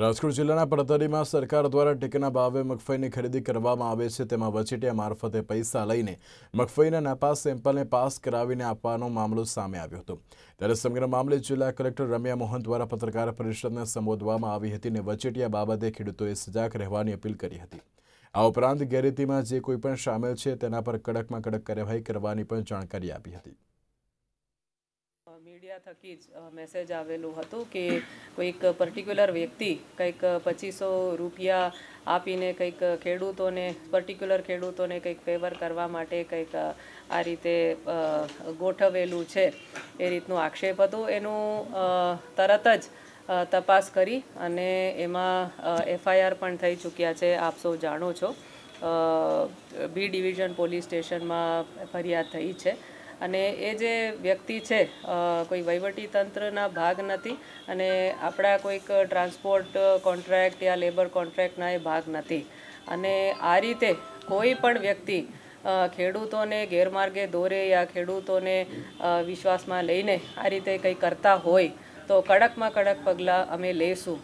રાજકોટ જિલ્લાના પડતરીમાં સરકાર દ્વારા ટેકના ભાવે મગફળીની ખરીદી કરવામાં આવે છે તેમાં વચેટિયા મારફતે પૈસા લઈને મગફળીના નાપાસ સેમ્પલને પાસ કરાવીને આપવાનો મામલો સામે આવ્યો હતો ત્યારે સમગ્ર મામલે જિલ્લા કલેક્ટર રમ્યા મોહન દ્વારા પત્રકાર પરિષદને સંબોધવામાં આવી હતી અને વચેટિયા બાબતે ખેડૂતોએ સજાગ રહેવાની અપીલ કરી હતી આ ઉપરાંત ગેરરીતિમાં જે કોઈ પણ સામેલ છે તેના પર કડકમાં કડક કાર્યવાહી કરવાની પણ જાણકારી આપી હતી મીડિયા થકી જ મેસેજ આવેલું હતું કે કોઈક પર્ટિક્યુલર વ્યક્તિ કંઈક પચીસો રૂપિયા આપીને કંઈક ખેડૂતોને પર્ટિક્યુલર ખેડૂતોને કંઈક ફેવર કરવા માટે કંઈક આ રીતે ગોઠવેલું છે એ રીતનું આક્ષેપ હતો એનું તરત જ તપાસ કરી અને એમાં એફઆઈઆર પણ થઈ ચૂક્યા છે આપ સૌ જાણો છો બી ડિવિઝન પોલીસ સ્ટેશનમાં ફરિયાદ થઈ છે અને એ જે વ્યક્તિ છે કોઈ વહીવટી તંત્રના ભાગ નથી અને આપણા કોઈક ટ્રાન્સપોર્ટ કોન્ટ્રાક્ટ યા લેબર કોન્ટ્રાક્ટના એ ભાગ નથી અને આ રીતે કોઈ પણ વ્યક્તિ ખેડૂતોને ગેરમાર્ગે દોરે યા ખેડૂતોને વિશ્વાસમાં લઈને આ રીતે કંઈ કરતા હોય તો કડકમાં કડક પગલાં અમે લઈશું